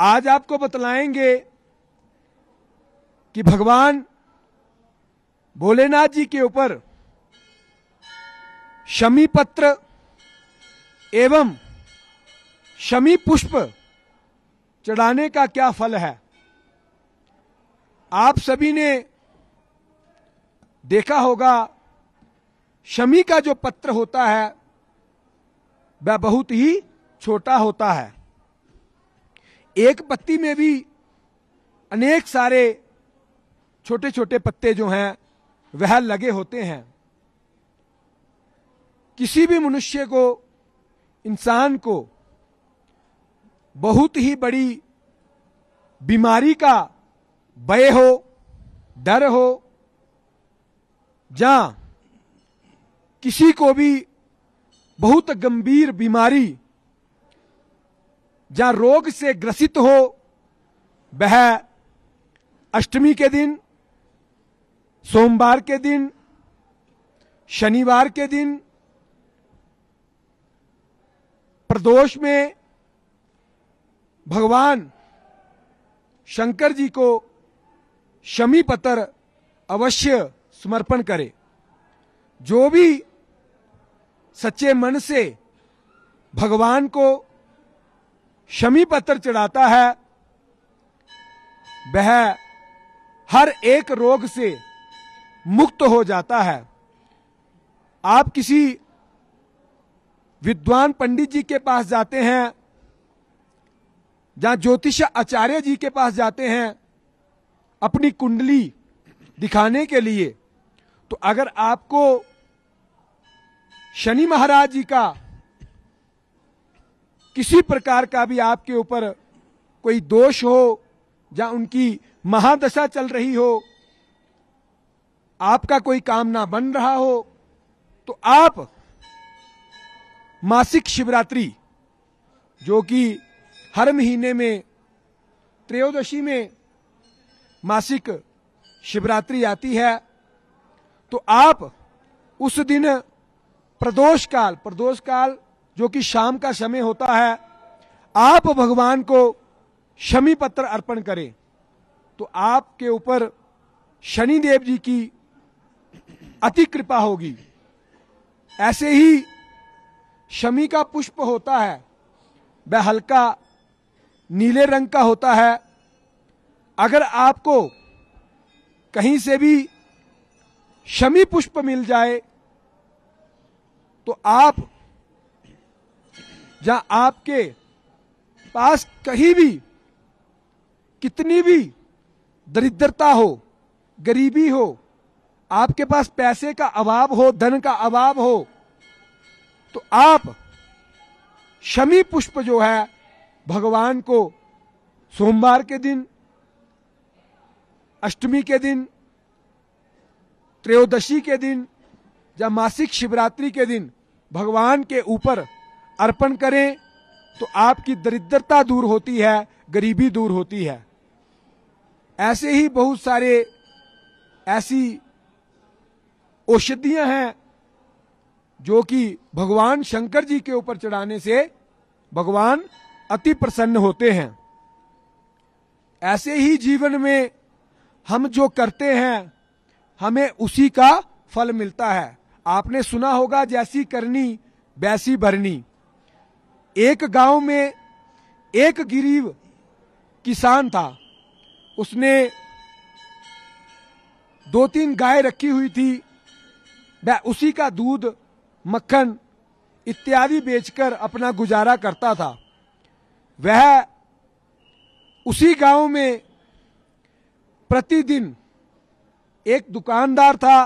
आज आपको बतलाएंगे कि भगवान भोलेनाथ जी के ऊपर शमी पत्र एवं शमी पुष्प चढ़ाने का क्या फल है आप सभी ने देखा होगा शमी का जो पत्र होता है वह बहुत ही छोटा होता है एक पत्ती में भी अनेक सारे छोटे छोटे पत्ते जो हैं वह लगे होते हैं किसी भी मनुष्य को इंसान को बहुत ही बड़ी बीमारी का भय हो डर हो जहां किसी को भी बहुत गंभीर बीमारी जहां रोग से ग्रसित हो वह अष्टमी के दिन सोमवार के दिन शनिवार के दिन प्रदोष में भगवान शंकर जी को शमी पत्र अवश्य समर्पण करे जो भी सच्चे मन से भगवान को शमी पत्र चढ़ाता है वह हर एक रोग से मुक्त हो जाता है आप किसी विद्वान पंडित जी के पास जाते हैं या ज्योतिष आचार्य जी के पास जाते हैं अपनी कुंडली दिखाने के लिए तो अगर आपको शनि महाराज जी का किसी प्रकार का भी आपके ऊपर कोई दोष हो या उनकी महादशा चल रही हो आपका कोई काम ना बन रहा हो तो आप मासिक शिवरात्रि जो कि हर महीने में त्रयोदशी में मासिक शिवरात्रि आती है तो आप उस दिन प्रदोष काल प्रदोष काल जो कि शाम का समय होता है आप भगवान को शमी पत्र अर्पण करें तो आपके ऊपर शनि देव जी की अति कृपा होगी ऐसे ही शमी का पुष्प होता है वह हल्का नीले रंग का होता है अगर आपको कहीं से भी शमी पुष्प मिल जाए तो आप जहां आपके पास कहीं भी कितनी भी दरिद्रता हो गरीबी हो आपके पास पैसे का अभाव हो धन का अभाव हो तो आप शमी पुष्प जो है भगवान को सोमवार के दिन अष्टमी के दिन त्रयोदशी के दिन या मासिक शिवरात्रि के दिन भगवान के ऊपर अर्पण करें तो आपकी दरिद्रता दूर होती है गरीबी दूर होती है ऐसे ही बहुत सारे ऐसी औषधियां हैं जो कि भगवान शंकर जी के ऊपर चढ़ाने से भगवान अति प्रसन्न होते हैं ऐसे ही जीवन में हम जो करते हैं हमें उसी का फल मिलता है आपने सुना होगा जैसी करनी वैसी भरनी एक गांव में एक गरीब किसान था उसने दो तीन गाय रखी हुई थी वह उसी का दूध मक्खन इत्यादि बेचकर अपना गुजारा करता था वह उसी गांव में प्रतिदिन एक दुकानदार था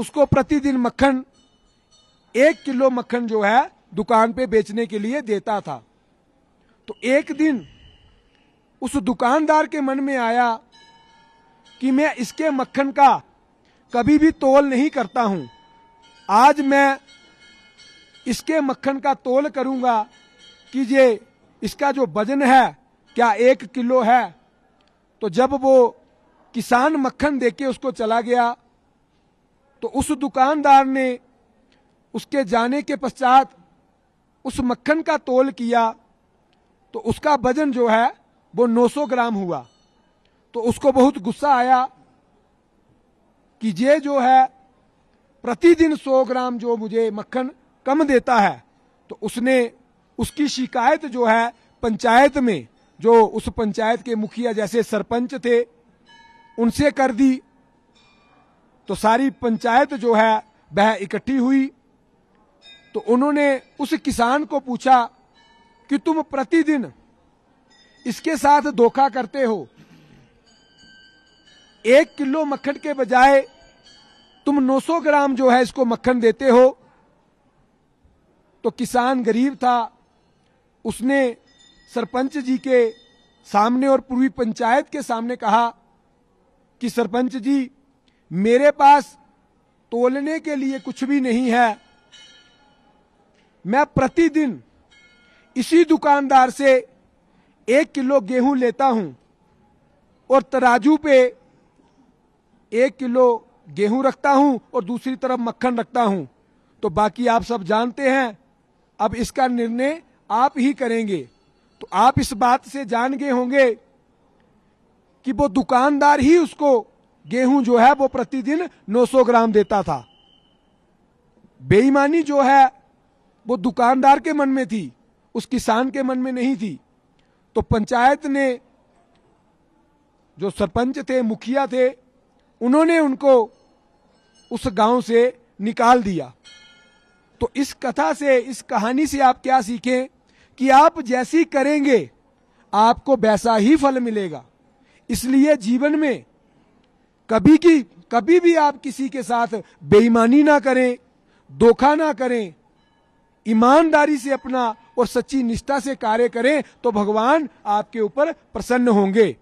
उसको प्रतिदिन मक्खन एक किलो मक्खन जो है दुकान पे बेचने के लिए देता था तो एक दिन उस दुकानदार के मन में आया कि मैं इसके मक्खन का कभी भी तोल नहीं करता हूं आज मैं इसके मक्खन का तोल करूंगा कि ये इसका जो वजन है क्या एक किलो है तो जब वो किसान मक्खन देके उसको चला गया तो उस दुकानदार ने उसके जाने के पश्चात उस मक्खन का तोल किया तो उसका वजन जो है वो 900 ग्राम हुआ तो उसको बहुत गुस्सा आया कि ये जो है प्रतिदिन 100 ग्राम जो मुझे मक्खन कम देता है तो उसने उसकी शिकायत जो है पंचायत में जो उस पंचायत के मुखिया जैसे सरपंच थे उनसे कर दी तो सारी पंचायत जो है वह इकट्ठी हुई तो उन्होंने उस किसान को पूछा कि तुम प्रतिदिन इसके साथ धोखा करते हो एक किलो मक्खन के बजाय तुम 900 ग्राम जो है इसको मक्खन देते हो तो किसान गरीब था उसने सरपंच जी के सामने और पूर्वी पंचायत के सामने कहा कि सरपंच जी मेरे पास तोलने के लिए कुछ भी नहीं है मैं प्रतिदिन इसी दुकानदार से एक किलो गेहूं लेता हूं और तराजू पे एक किलो गेहूं रखता हूं और दूसरी तरफ मक्खन रखता हूं तो बाकी आप सब जानते हैं अब इसका निर्णय आप ही करेंगे तो आप इस बात से जान गए होंगे कि वो दुकानदार ही उसको गेहूं जो है वो प्रतिदिन 900 ग्राम देता था बेईमानी जो है वो दुकानदार के मन में थी उस किसान के मन में नहीं थी तो पंचायत ने जो सरपंच थे मुखिया थे उन्होंने उनको उस गांव से निकाल दिया तो इस कथा से इस कहानी से आप क्या सीखें कि आप जैसी करेंगे आपको वैसा ही फल मिलेगा इसलिए जीवन में कभी की कभी भी आप किसी के साथ बेईमानी ना करें धोखा ना करें ईमानदारी से अपना और सच्ची निष्ठा से कार्य करें तो भगवान आपके ऊपर प्रसन्न होंगे